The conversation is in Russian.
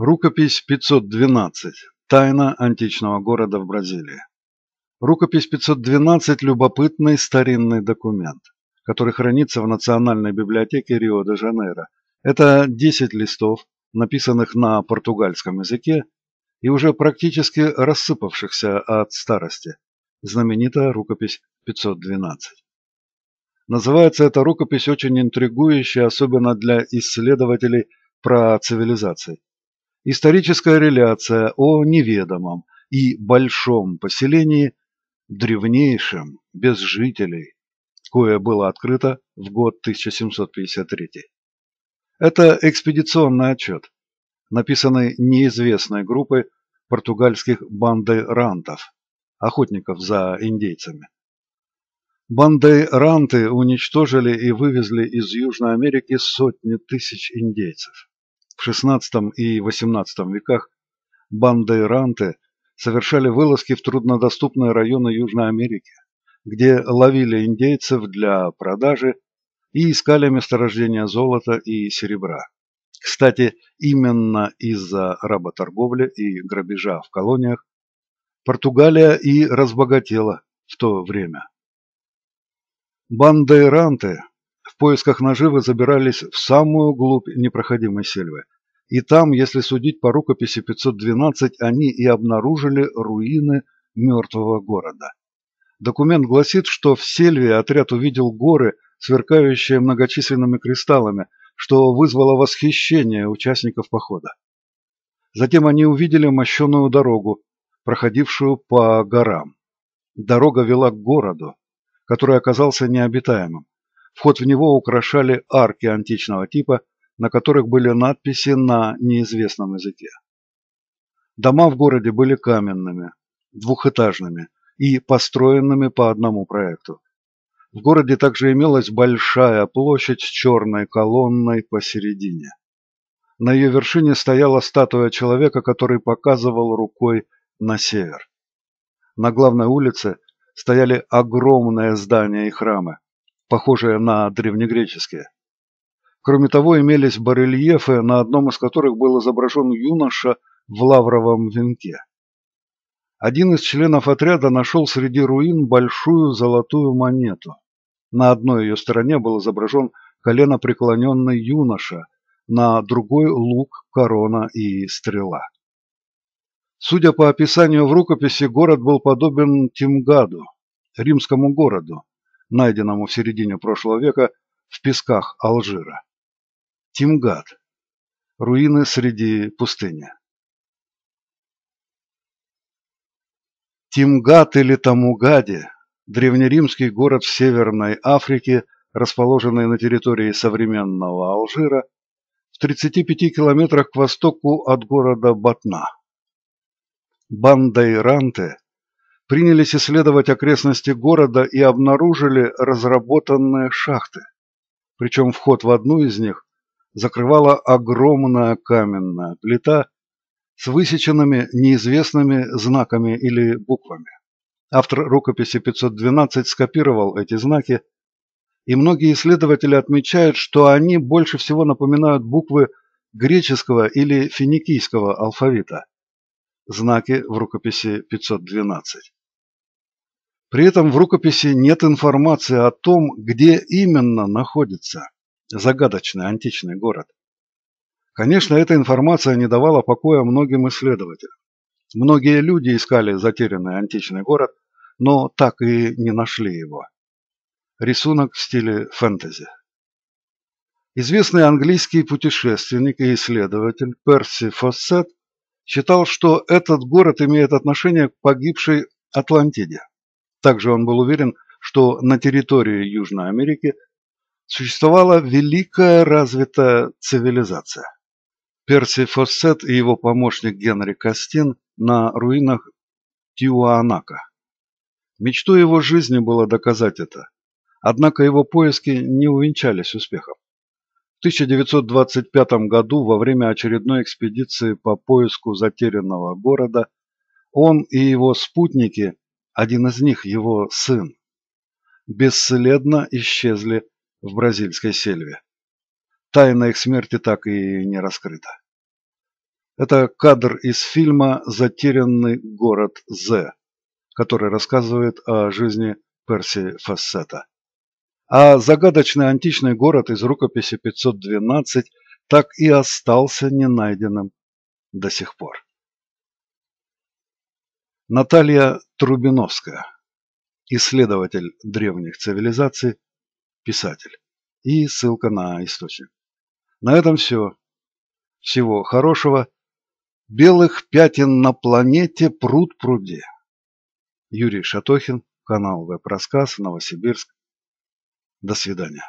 Рукопись 512. Тайна античного города в Бразилии. Рукопись 512 – любопытный старинный документ, который хранится в Национальной библиотеке Рио-де-Жанейро. Это 10 листов, написанных на португальском языке и уже практически рассыпавшихся от старости. Знаменитая рукопись 512. Называется эта рукопись очень интригующей, особенно для исследователей про цивилизации историческая реляция о неведомом и большом поселении, древнейшем, без жителей, кое было открыто в год 1753. Это экспедиционный отчет, написанный неизвестной группой португальских бандерантов, охотников за индейцами. Бандейранты уничтожили и вывезли из Южной Америки сотни тысяч индейцев. В XVI и XVIII веках бандейранты совершали вылазки в труднодоступные районы Южной Америки, где ловили индейцев для продажи и искали месторождения золота и серебра. Кстати, именно из-за работорговли и грабежа в колониях Португалия и разбогатела в то время. Бандейранты поисках наживы забирались в самую глубь непроходимой сельвы. И там, если судить по рукописи 512, они и обнаружили руины мертвого города. Документ гласит, что в сельве отряд увидел горы, сверкающие многочисленными кристаллами, что вызвало восхищение участников похода. Затем они увидели мощеную дорогу, проходившую по горам. Дорога вела к городу, который оказался необитаемым. Вход в него украшали арки античного типа, на которых были надписи на неизвестном языке. Дома в городе были каменными, двухэтажными и построенными по одному проекту. В городе также имелась большая площадь с черной колонной посередине. На ее вершине стояла статуя человека, который показывал рукой на север. На главной улице стояли огромные здания и храмы похожее на древнегреческие. Кроме того, имелись барельефы, на одном из которых был изображен юноша в лавровом венке. Один из членов отряда нашел среди руин большую золотую монету. На одной ее стороне был изображен колено преклоненный юноша, на другой – лук, корона и стрела. Судя по описанию в рукописи, город был подобен Тимгаду, римскому городу, найденному в середине прошлого века в песках Алжира. Тимгад. Руины среди пустыни. Тимгат или Тамугади — древнеримский город в Северной Африке, расположенный на территории современного Алжира, в 35 километрах к востоку от города Батна. Бандайранте принялись исследовать окрестности города и обнаружили разработанные шахты. Причем вход в одну из них закрывала огромная каменная плита с высеченными неизвестными знаками или буквами. Автор рукописи 512 скопировал эти знаки, и многие исследователи отмечают, что они больше всего напоминают буквы греческого или финикийского алфавита. Знаки в рукописи 512. При этом в рукописи нет информации о том, где именно находится загадочный античный город. Конечно, эта информация не давала покоя многим исследователям. Многие люди искали затерянный античный город, но так и не нашли его. Рисунок в стиле фэнтези. Известный английский путешественник и исследователь Перси Фоссет считал, что этот город имеет отношение к погибшей Атлантиде. Также он был уверен, что на территории Южной Америки существовала великая развитая цивилизация. Перси Фоссет и его помощник Генри Костин на руинах Тиуанака. Мечтой его жизни было доказать это. Однако его поиски не увенчались успехом. В 1925 году, во время очередной экспедиции по поиску затерянного города, он и его спутники один из них его сын, бесследно исчезли в бразильской сельве. Тайна их смерти так и не раскрыта. Это кадр из фильма «Затерянный город З», который рассказывает о жизни Перси Фассета. А загадочный античный город из рукописи 512 так и остался ненайденным до сих пор. Наталья Трубиновская, исследователь древних цивилизаций, писатель. И ссылка на источник. На этом все. Всего хорошего. Белых пятен на планете пруд пруди. Юрий Шатохин, канал Веб-Рассказ, Новосибирск. До свидания.